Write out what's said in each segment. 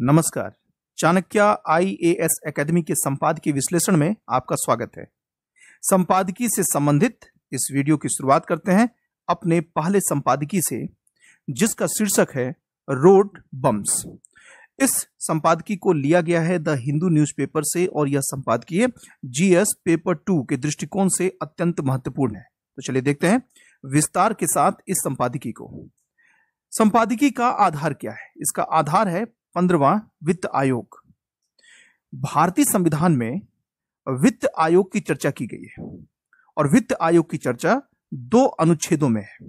नमस्कार चाणक्य एस अकेदमी के संपादकीय विश्लेषण में आपका स्वागत है संपादकीय से संबंधित इस वीडियो की शुरुआत करते हैं अपने पहले संपादकीय से जिसका शीर्षक है रोड बम्स इस संपादकीय को लिया गया है द हिंदू न्यूज़पेपर से और यह संपादकीय जीएस पेपर टू के दृष्टिकोण से अत्यंत महत्वपूर्ण है तो चलिए देखते हैं विस्तार के साथ इस संपादकीय को संपादकीय का आधार क्या है इसका आधार है पंद्रवा वित्त आयोग भारतीय संविधान में वित्त आयोग की चर्चा की गई है और वित्त आयोग की चर्चा दो अनुच्छेदों में है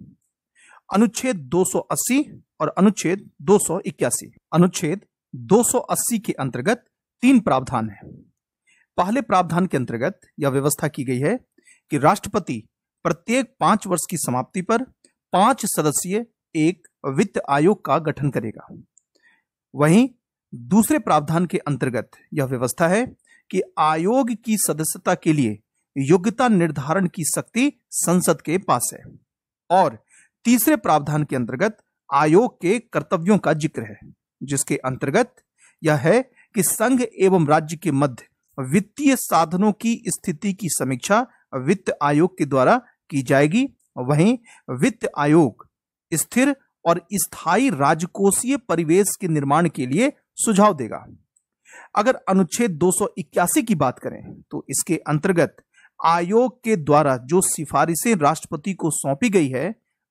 अनुच्छेद 280 और अनुच्छेद 281 अनुच्छेद 280 के अंतर्गत तीन प्रावधान है पहले प्रावधान के अंतर्गत यह व्यवस्था की गई है कि राष्ट्रपति प्रत्येक पांच वर्ष की समाप्ति पर पांच सदस्यीय एक वित्त आयोग का गठन करेगा वहीं दूसरे प्रावधान के अंतर्गत यह व्यवस्था है कि आयोग की सदस्यता के लिए योग्यता निर्धारण की शक्ति संसद के पास है और तीसरे प्रावधान के अंतर्गत आयोग के कर्तव्यों का जिक्र है जिसके अंतर्गत यह है कि संघ एवं राज्य के मध्य वित्तीय साधनों की स्थिति की समीक्षा वित्त आयोग के द्वारा की जाएगी वहीं वित्त आयोग स्थिर और स्थायी राजकोषीय परिवेश के निर्माण के लिए सुझाव देगा अगर अनुच्छेद दो की बात करें तो इसके अंतर्गत आयोग के द्वारा जो सिफारिशें राष्ट्रपति को सौंपी गई है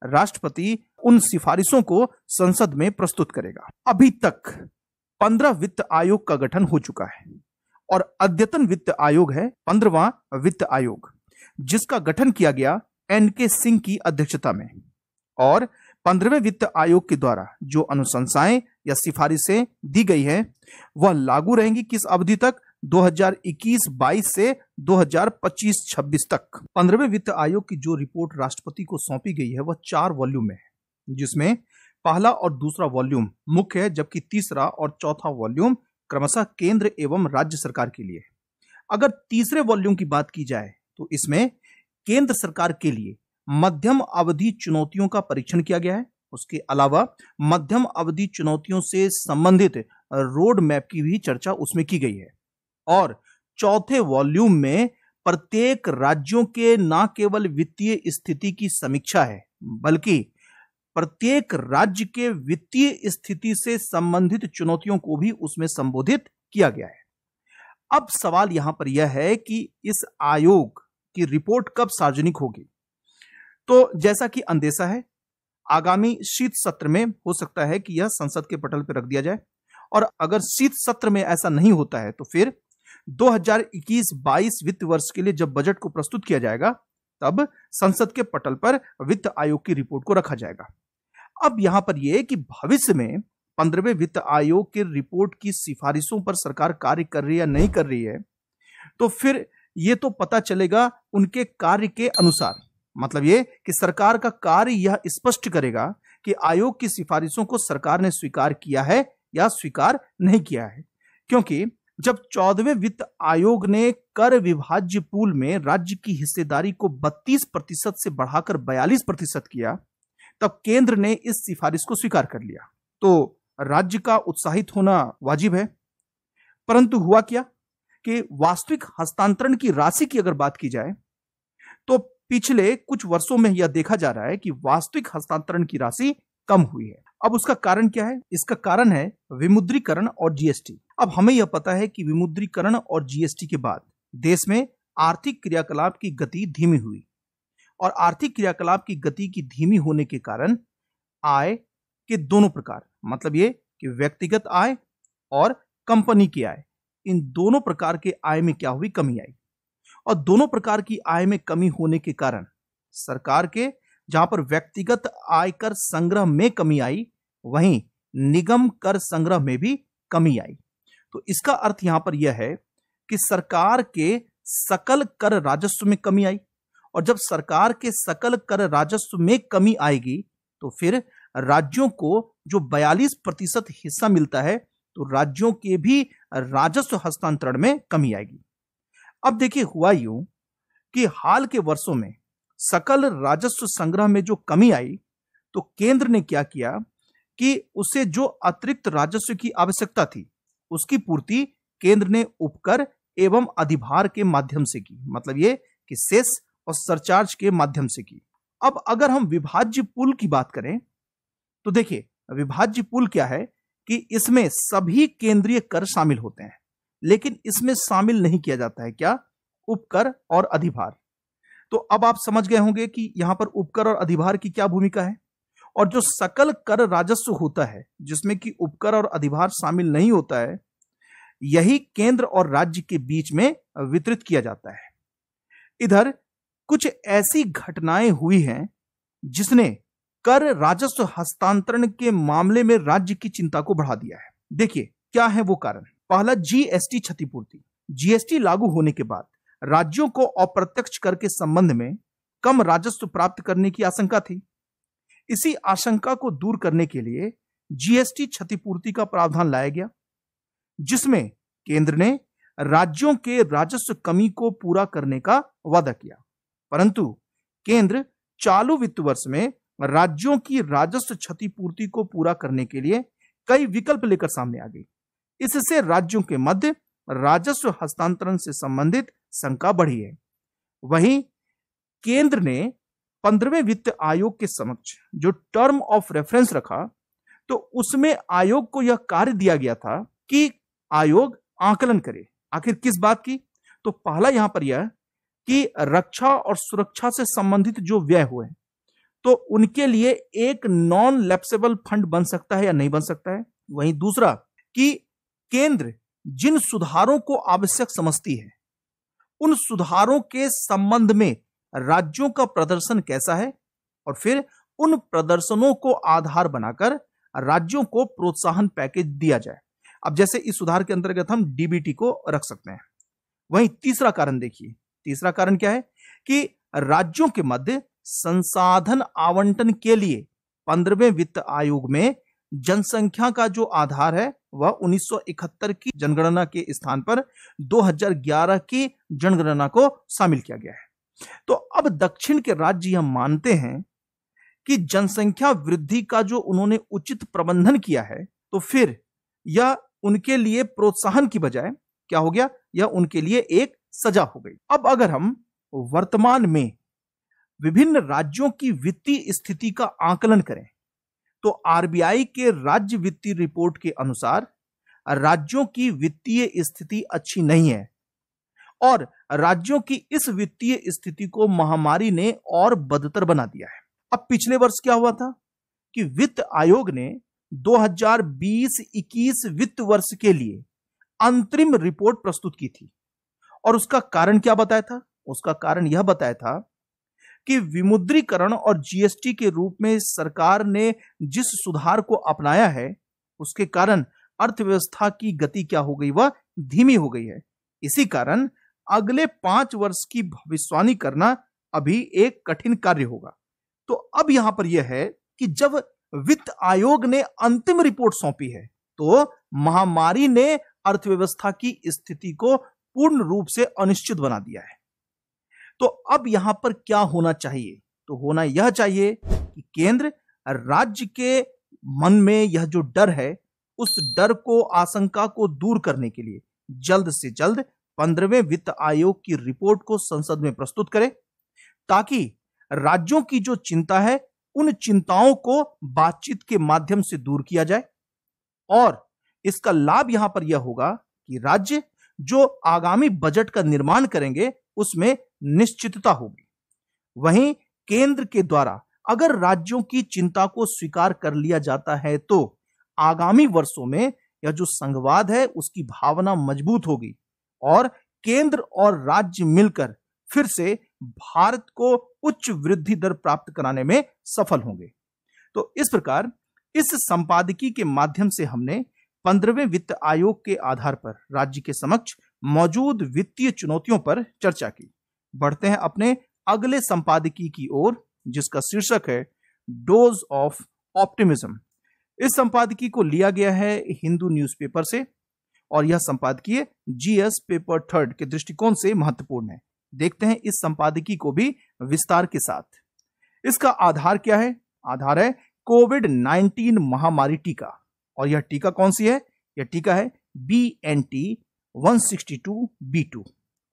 राष्ट्रपति उन सिफारिशों को संसद में प्रस्तुत करेगा अभी तक पंद्रह वित्त आयोग का गठन हो चुका है और अद्यतन वित्त आयोग है पंद्रवा वित्त आयोग जिसका गठन किया गया एन के सिंह की अध्यक्षता में और पंद्रहवें वित्त आयोग के द्वारा जो अनुशंसाएं या सिफारिशें दी गई है वह लागू रहेंगी किस अवधि तक 2021-22 से 2025-26 तक पंद्रहवें वित्त आयोग की जो रिपोर्ट राष्ट्रपति को सौंपी गई है वह चार वॉल्यूम में है जिसमें पहला और दूसरा वॉल्यूम मुख्य है जबकि तीसरा और चौथा वॉल्यूम क्रमशः केंद्र एवं राज्य सरकार के लिए अगर तीसरे वॉल्यूम की बात की जाए तो इसमें केंद्र सरकार के लिए मध्यम अवधि चुनौतियों का परीक्षण किया गया है उसके अलावा मध्यम अवधि चुनौतियों से संबंधित रोड मैप की भी चर्चा उसमें की गई है और चौथे वॉल्यूम में प्रत्येक राज्यों के न केवल वित्तीय स्थिति की समीक्षा है बल्कि प्रत्येक राज्य के वित्तीय स्थिति से संबंधित चुनौतियों को भी उसमें संबोधित किया गया है अब सवाल यहां पर यह है कि इस आयोग की रिपोर्ट कब सार्वजनिक होगी तो जैसा कि अंदेशा है आगामी शीत सत्र में हो सकता है कि यह संसद के पटल पर रख दिया जाए और अगर शीत सत्र में ऐसा नहीं होता है तो फिर 2021-22 वित्त वर्ष के लिए जब बजट को प्रस्तुत किया जाएगा तब संसद के पटल पर वित्त आयोग की रिपोर्ट को रखा जाएगा अब यहां पर यह कि भविष्य में पंद्रहवें वित्त आयोग की रिपोर्ट की सिफारिशों पर सरकार कार्य कर रही है नहीं कर रही है तो फिर ये तो पता चलेगा उनके कार्य के अनुसार मतलब ये कि सरकार का कार्य यह स्पष्ट करेगा कि आयोग की सिफारिशों को सरकार ने स्वीकार किया है या स्वीकार नहीं किया है क्योंकि जब चौदहवें वित्त आयोग ने कर विभाज्य पूल में राज्य की हिस्सेदारी को 32 प्रतिशत से बढ़ाकर 42 प्रतिशत किया तब केंद्र ने इस सिफारिश को स्वीकार कर लिया तो राज्य का उत्साहित होना वाजिब है परंतु हुआ क्या कि वास्तविक हस्तांतरण की राशि की अगर बात की जाए तो पिछले कुछ वर्षों में यह देखा जा रहा है कि वास्तविक हस्तांतरण की राशि कम हुई है अब उसका कारण क्या है इसका कारण है विमुद्रीकरण और जीएसटी अब हमें यह पता है कि विमुद्रीकरण और जीएसटी के बाद देश में आर्थिक क्रियाकलाप की गति धीमी हुई और आर्थिक क्रियाकलाप की गति की धीमी होने के कारण आय के दोनों प्रकार मतलब ये कि व्यक्तिगत आय और कंपनी की आय इन दोनों प्रकार के आय में क्या हुई कमी आई और दोनों प्रकार की आय में कमी होने के कारण सरकार के जहां पर व्यक्तिगत आयकर संग्रह में कमी आई वहीं निगम कर संग्रह में भी कमी आई तो इसका अर्थ यहां पर यह है कि सरकार के सकल कर राजस्व में कमी आई और जब सरकार के सकल कर राजस्व में कमी आएगी तो फिर राज्यों को जो 42 प्रतिशत हिस्सा मिलता है तो राज्यों के भी राजस्व हस्तांतरण में कमी आएगी अब देखिए हुआ यूं कि हाल के वर्षों में सकल राजस्व संग्रह में जो कमी आई तो केंद्र ने क्या किया कि उसे जो अतिरिक्त राजस्व की आवश्यकता थी उसकी पूर्ति केंद्र ने उपकर एवं अधिभार के माध्यम से की मतलब ये कि सेस और सरचार्ज के माध्यम से की अब अगर हम विभाज्य पुल की बात करें तो देखिए विभाज्य पुल क्या है कि इसमें सभी केंद्रीय कर शामिल होते हैं लेकिन इसमें शामिल नहीं किया जाता है क्या उपकर और अधिभार तो अब आप समझ गए होंगे कि यहां पर उपकर और अधिभार की क्या भूमिका है और जो सकल कर राजस्व होता है जिसमें कि उपकर और अधिभार शामिल नहीं होता है यही केंद्र और राज्य के बीच में वितरित किया जाता है इधर कुछ ऐसी घटनाएं हुई हैं जिसने कर राजस्व हस्तांतरण के मामले में राज्य की चिंता को बढ़ा दिया है देखिए क्या है वो कारण पहला जीएसटी क्षतिपूर्ति जीएसटी लागू होने के बाद राज्यों को अप्रत्यक्ष कर के संबंध में कम राजस्व प्राप्त करने की आशंका थी इसी आशंका को दूर करने के लिए जीएसटी क्षतिपूर्ति का प्रावधान लाया गया जिसमें केंद्र ने राज्यों के राजस्व कमी को पूरा करने का वादा किया परंतु केंद्र चालू वित्त वर्ष में राज्यों की राजस्व क्षतिपूर्ति को पूरा करने के लिए कई विकल्प लेकर सामने आ गई इससे राज्यों के मध्य राजस्व हस्तांतरण से संबंधित शंका बढ़ी है वहीं केंद्र ने पंद्रहवें वित्त आयोग के समक्ष जो टर्म ऑफ रेफरेंस रखा तो उसमें आयोग को यह कार्य दिया गया था कि आयोग आकलन करे आखिर किस बात की तो पहला यहां पर यह कि रक्षा और सुरक्षा से संबंधित जो व्यय हुए तो उनके लिए एक नॉन लेप्सेबल फंड बन सकता है या नहीं बन सकता है वहीं दूसरा कि केंद्र जिन सुधारों को आवश्यक समझती है उन सुधारों के संबंध में राज्यों का प्रदर्शन कैसा है और फिर उन प्रदर्शनों को आधार बनाकर राज्यों को प्रोत्साहन पैकेज दिया जाए अब जैसे इस सुधार के अंतर्गत हम डीबीटी को रख सकते हैं वहीं तीसरा कारण देखिए तीसरा कारण क्या है कि राज्यों के मध्य संसाधन आवंटन के लिए पंद्रहवें वित्त आयोग में जनसंख्या का जो आधार है वह 1971 की जनगणना के स्थान पर 2011 की जनगणना को शामिल किया गया है तो अब दक्षिण के राज्य यह मानते हैं कि जनसंख्या वृद्धि का जो उन्होंने उचित प्रबंधन किया है तो फिर यह उनके लिए प्रोत्साहन की बजाय क्या हो गया यह उनके लिए एक सजा हो गई अब अगर हम वर्तमान में विभिन्न राज्यों की वित्तीय स्थिति का आकलन करें तो आरबीआई के राज्य वित्तीय रिपोर्ट के अनुसार राज्यों की वित्तीय स्थिति अच्छी नहीं है और राज्यों की इस वित्तीय स्थिति को महामारी ने और बदतर बना दिया है अब पिछले वर्ष क्या हुआ था कि वित्त आयोग ने 2020-21 वित्त वर्ष के लिए अंतरिम रिपोर्ट प्रस्तुत की थी और उसका कारण क्या बताया था उसका कारण यह बताया था कि विमुद्रीकरण और जीएसटी के रूप में सरकार ने जिस सुधार को अपनाया है उसके कारण अर्थव्यवस्था की गति क्या हो गई वह धीमी हो गई है इसी कारण अगले पांच वर्ष की भविष्यवाणी करना अभी एक कठिन कार्य होगा तो अब यहां पर यह है कि जब वित्त आयोग ने अंतिम रिपोर्ट सौंपी है तो महामारी ने अर्थव्यवस्था की स्थिति को पूर्ण रूप से अनिश्चित बना दिया है तो अब यहां पर क्या होना चाहिए तो होना यह चाहिए कि केंद्र राज्य के मन में यह जो डर है उस डर को आशंका को दूर करने के लिए जल्द से जल्द पंद्रहवें वित्त आयोग की रिपोर्ट को संसद में प्रस्तुत करें ताकि राज्यों की जो चिंता है उन चिंताओं को बातचीत के माध्यम से दूर किया जाए और इसका लाभ यहां पर यह होगा कि राज्य जो आगामी बजट का निर्माण करेंगे उसमें निश्चितता होगी वहीं केंद्र के द्वारा अगर राज्यों की चिंता को स्वीकार कर लिया जाता है तो आगामी वर्षों में यह जो संघवाद है उसकी भावना मजबूत होगी और केंद्र और राज्य मिलकर फिर से भारत को उच्च वृद्धि दर प्राप्त कराने में सफल होंगे तो इस प्रकार इस संपादकी के माध्यम से हमने पंद्रहवें वित्त आयोग के आधार पर राज्य के समक्ष मौजूद वित्तीय चुनौतियों पर चर्चा की बढ़ते हैं अपने अगले संपादकीय की ओर जिसका शीर्षक है डोज ऑफ ऑप्टिमिज्म इस संपादकीय को लिया गया है हिंदू न्यूज़पेपर से और यह संपादकीय जीएस पेपर थर्ड के दृष्टिकोण से महत्वपूर्ण है देखते हैं इस संपादकीय को भी विस्तार के साथ इसका आधार क्या है आधार है कोविड 19 महामारी टीका और यह टीका कौन सी है यह टीका है B N T one sixty two B two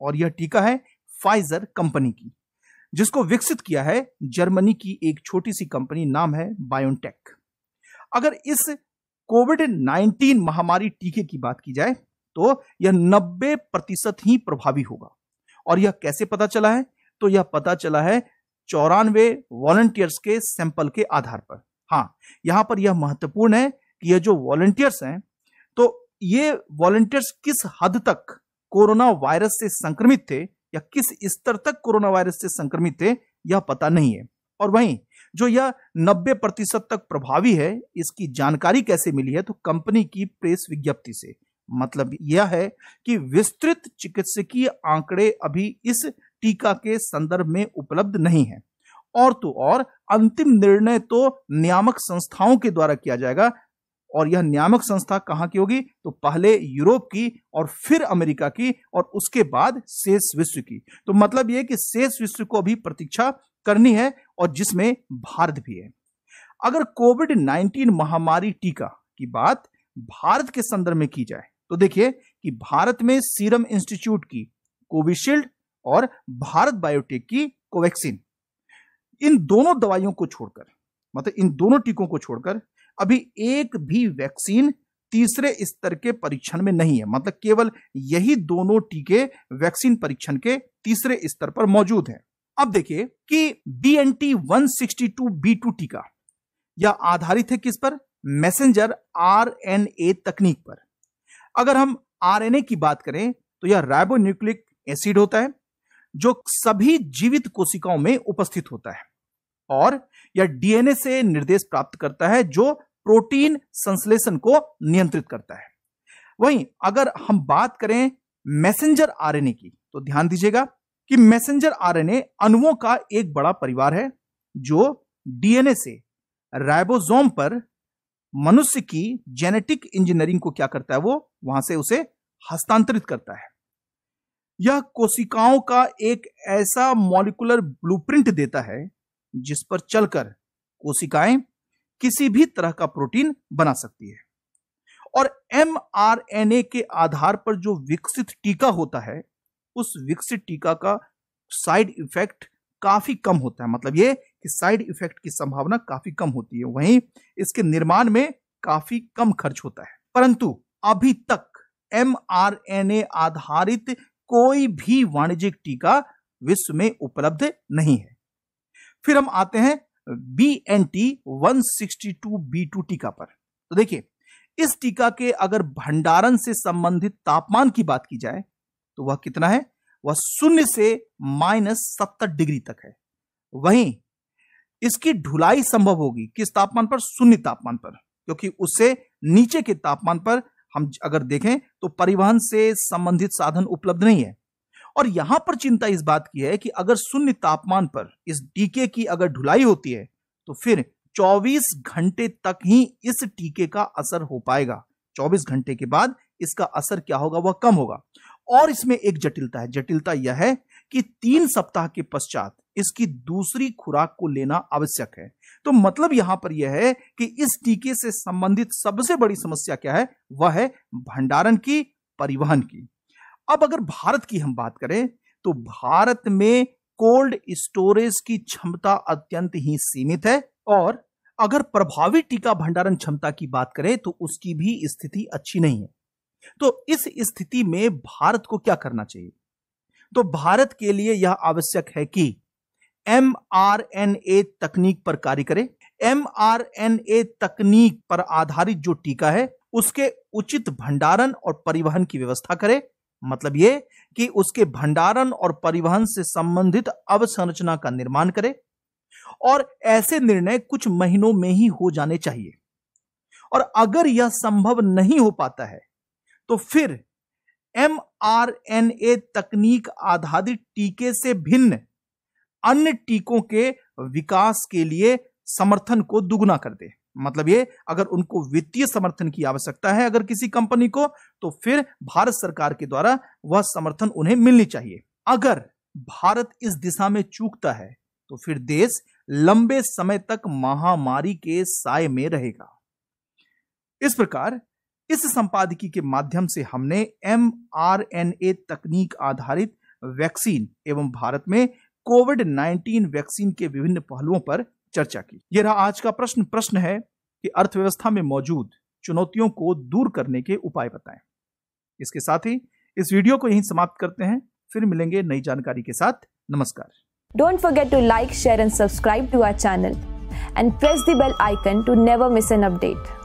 और यह टीका है फाइजर कंपनी की जिसको विकसित किया है जर्मनी की एक छोटी सी कंपनी नाम है बायोटेक अगर इस कोविड 19 महामारी टीके की बात की जाए तो यह 90 प्रतिशत ही प्रभावी होगा और यह कैसे पता चला है तो यह पता चला है चौरानवे वॉलंटियर्स के सैंपल के आधार पर हाँ यहां पर यह महत्वपूर्ण है कि यह जो वॉलंटियर्स हैं तो ये वॉलंटियर्स किस हद तक कोरोना वायरस से संक्रमित थे या किस स्तर तक कोरोना वायरस से संक्रमित थे यह पता नहीं है और वहीं जो यह 90 प्रतिशत तक प्रभावी है इसकी जानकारी कैसे मिली है तो कंपनी की प्रेस विज्ञप्ति से मतलब यह है कि विस्तृत चिकित्सकीय आंकड़े अभी इस टीका के संदर्भ में उपलब्ध नहीं है और तो और अंतिम निर्णय तो नियामक संस्थाओं के द्वारा किया जाएगा और यह नियामक संस्था कहाँ की होगी तो पहले यूरोप की और फिर अमेरिका की और उसके बाद शेष विश्व की तो मतलब ये कि शेष विश्व को भी प्रतीक्षा करनी है और जिसमें भारत भी है अगर कोविड 19 महामारी टीका की बात भारत के संदर्भ में की जाए तो देखिए कि भारत में सीरम इंस्टीट्यूट की कोविशील्ड और भारत बायोटेक की कोवैक्सीन इन दोनों दवाइयों को छोड़कर मतलब इन दोनों टीकों को छोड़कर अभी एक भी वैक्सीन तीसरे स्तर के परीक्षण में नहीं है मतलब केवल यही दोनों टीके वैक्सीन परीक्षण के तीसरे स्तर पर मौजूद हैं अब देखिए कि B N T one sixty two B two टीका यह आधारित है किस पर मैसेंजर आर एन ए तकनीक पर अगर हम आर एन ए की बात करें तो यह राइबोन्यूक्लिक एसिड होता है जो सभी जीवित कोशिकाओं में उपस्थित होता है और या डीएनए से निर्देश प्राप्त करता है जो प्रोटीन संश्लेषण को नियंत्रित करता है वहीं अगर हम बात करें मैसेंजर आरएनए की तो ध्यान दीजिएगा कि मैसेंजर आरएनए अणुओं का एक बड़ा परिवार है जो डीएनए से राइबोसोम पर मनुष्य की जेनेटिक इंजीनियरिंग को क्या करता है वो वहां से उसे हस्तांतरित करता है यह कोशिकाओं का एक ऐसा मॉलिकुलर ब्लूप्रिंट देता है जिस पर चलकर कोशिकाएं किसी भी तरह का प्रोटीन बना सकती है और एम के आधार पर जो विकसित टीका होता है उस विकसित टीका का साइड इफेक्ट काफी कम होता है मतलब ये कि साइड इफेक्ट की संभावना काफी कम होती है वहीं इसके निर्माण में काफी कम खर्च होता है परंतु अभी तक एम आधारित कोई भी वाणिज्यिक टीका विश्व में उपलब्ध नहीं है फिर हम आते हैं B N T one sixty two B two टीका पर तो देखिए इस टीका के अगर भंडारण से संबंधित तापमान की बात की जाए तो वह कितना है वह शून्य से माइनस सत्तर डिग्री तक है वहीं इसकी ढुलाई संभव होगी किस तापमान पर शून्य तापमान पर क्योंकि उससे नीचे के तापमान पर हम अगर देखें तो परिवहन से संबंधित साधन उपलब्ध नहीं है और यहां पर चिंता इस बात की है कि अगर शून्य तापमान पर इस टीके की अगर ढुलाई होती है तो फिर 24 घंटे तक ही इस टीके का असर हो पाएगा 24 घंटे के बाद इसका असर क्या होगा वह कम होगा और इसमें एक जटिलता है जटिलता यह है कि तीन सप्ताह के पश्चात इसकी दूसरी खुराक को लेना आवश्यक है तो मतलब यहां पर यह है कि इस टीके से संबंधित सबसे बड़ी समस्या क्या है वह है भंडारण की परिवहन की अब अगर भारत की हम बात करें तो भारत में कोल्ड स्टोरेज की क्षमता अत्यंत ही सीमित है और अगर प्रभावी टीका भंडारण क्षमता की बात करें तो उसकी भी स्थिति अच्छी नहीं है तो इस स्थिति में भारत को क्या करना चाहिए तो भारत के लिए यह आवश्यक है कि एम तकनीक पर कार्य करे एम तकनीक पर आधारित जो टीका है उसके उचित भंडारण और परिवहन की व्यवस्था करें मतलब ये कि उसके भंडारण और परिवहन से संबंधित अवसंरचना का निर्माण करे और ऐसे निर्णय कुछ महीनों में ही हो जाने चाहिए और अगर यह संभव नहीं हो पाता है तो फिर एम आर एन ए तकनीक आधारित टीके से भिन्न अन्य टीकों के विकास के लिए समर्थन को दुगुना कर दे मतलब ये अगर उनको वित्तीय समर्थन की आवश्यकता है अगर किसी कंपनी को तो फिर भारत सरकार के द्वारा वह समर्थन उन्हें मिलनी चाहिए अगर भारत इस दिशा में चूकता है तो फिर देश लंबे समय तक महामारी के साय में रहेगा इस प्रकार इस संपादकी के माध्यम से हमने एम आर एन ए तकनीक आधारित वैक्सीन एवं भारत में कोविड 19 वैक्सीन के विभिन्न पहलुओं पर चर्चा की यह रहा आज का प्रश्न प्रश्न है कि अर्थव्यवस्था में मौजूद चुनौतियों को दूर करने के उपाय बताएं इसके साथ ही इस वीडियो को यहीं समाप्त करते हैं फिर मिलेंगे नई जानकारी के साथ नमस्कार don't forget to like share and subscribe to our channel and press the bell icon to never miss an update